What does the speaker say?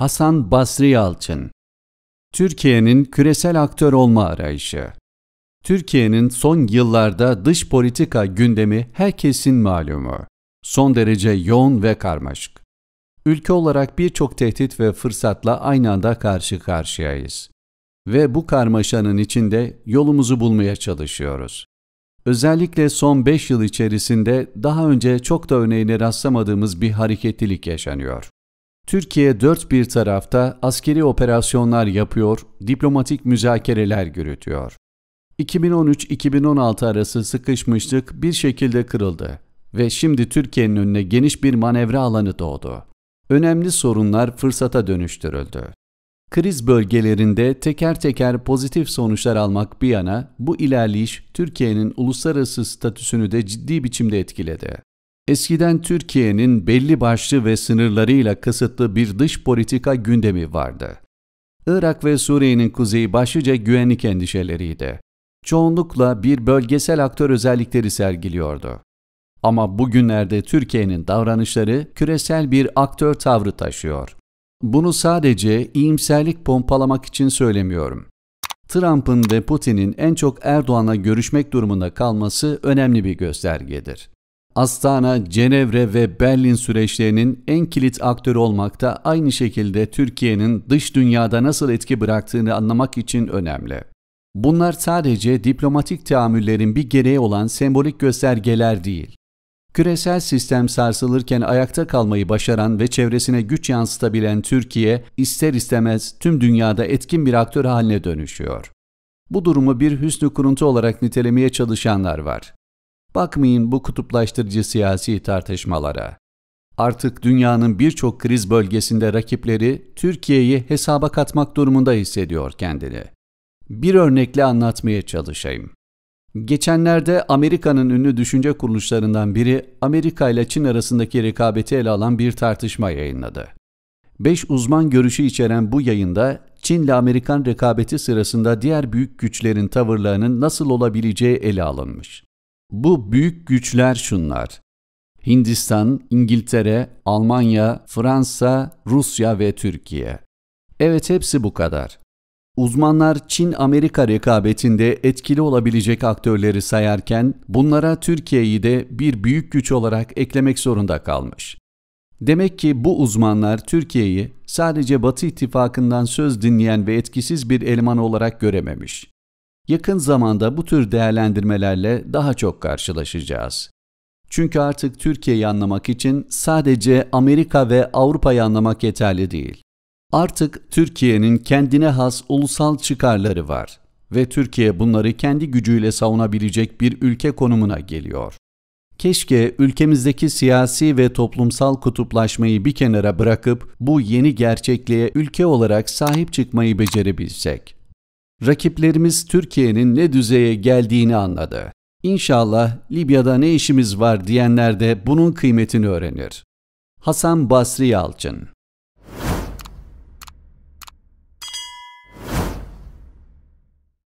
Hasan Basri Yalçın Türkiye'nin küresel aktör olma arayışı Türkiye'nin son yıllarda dış politika gündemi herkesin malumu. Son derece yoğun ve karmaşık. Ülke olarak birçok tehdit ve fırsatla aynı anda karşı karşıyayız. Ve bu karmaşanın içinde yolumuzu bulmaya çalışıyoruz. Özellikle son 5 yıl içerisinde daha önce çok da örneğine rastlamadığımız bir hareketlilik yaşanıyor. Türkiye dört bir tarafta askeri operasyonlar yapıyor, diplomatik müzakereler yürütüyor. 2013-2016 arası sıkışmışlık bir şekilde kırıldı ve şimdi Türkiye'nin önüne geniş bir manevra alanı doğdu. Önemli sorunlar fırsata dönüştürüldü. Kriz bölgelerinde teker teker pozitif sonuçlar almak bir yana bu ilerleyiş Türkiye'nin uluslararası statüsünü de ciddi biçimde etkiledi. Eskiden Türkiye'nin belli başlı ve sınırlarıyla kısıtlı bir dış politika gündemi vardı. Irak ve Suriye'nin kuzeyi başlıca güvenlik endişeleriydi. Çoğunlukla bir bölgesel aktör özellikleri sergiliyordu. Ama bugünlerde Türkiye'nin davranışları küresel bir aktör tavrı taşıyor. Bunu sadece iyimserlik pompalamak için söylemiyorum. Trump'ın ve Putin'in en çok Erdoğan'la görüşmek durumunda kalması önemli bir göstergedir. Astana, Cenevre ve Berlin süreçlerinin en kilit aktörü olmakta aynı şekilde Türkiye'nin dış dünyada nasıl etki bıraktığını anlamak için önemli. Bunlar sadece diplomatik teamüllerin bir gereği olan sembolik göstergeler değil. Küresel sistem sarsılırken ayakta kalmayı başaran ve çevresine güç yansıtabilen Türkiye, ister istemez tüm dünyada etkin bir aktör haline dönüşüyor. Bu durumu bir hüsnü kuruntu olarak nitelemeye çalışanlar var. Bakmayın bu kutuplaştırıcı siyasi tartışmalara. Artık dünyanın birçok kriz bölgesinde rakipleri Türkiye'yi hesaba katmak durumunda hissediyor kendini. Bir örnekle anlatmaya çalışayım. Geçenlerde Amerika'nın ünlü düşünce kuruluşlarından biri Amerika ile Çin arasındaki rekabeti ele alan bir tartışma yayınladı. Beş uzman görüşü içeren bu yayında Çin ile Amerikan rekabeti sırasında diğer büyük güçlerin tavırlarının nasıl olabileceği ele alınmış. Bu büyük güçler şunlar. Hindistan, İngiltere, Almanya, Fransa, Rusya ve Türkiye. Evet hepsi bu kadar. Uzmanlar Çin-Amerika rekabetinde etkili olabilecek aktörleri sayarken bunlara Türkiye'yi de bir büyük güç olarak eklemek zorunda kalmış. Demek ki bu uzmanlar Türkiye'yi sadece Batı ittifakından söz dinleyen ve etkisiz bir eleman olarak görememiş. Yakın zamanda bu tür değerlendirmelerle daha çok karşılaşacağız. Çünkü artık Türkiye'yi anlamak için sadece Amerika ve Avrupa'yı anlamak yeterli değil. Artık Türkiye'nin kendine has ulusal çıkarları var ve Türkiye bunları kendi gücüyle savunabilecek bir ülke konumuna geliyor. Keşke ülkemizdeki siyasi ve toplumsal kutuplaşmayı bir kenara bırakıp bu yeni gerçekliğe ülke olarak sahip çıkmayı becerebilsek. Rakiplerimiz Türkiye'nin ne düzeye geldiğini anladı. İnşallah Libya'da ne işimiz var diyenler de bunun kıymetini öğrenir. Hasan Basri Yalçın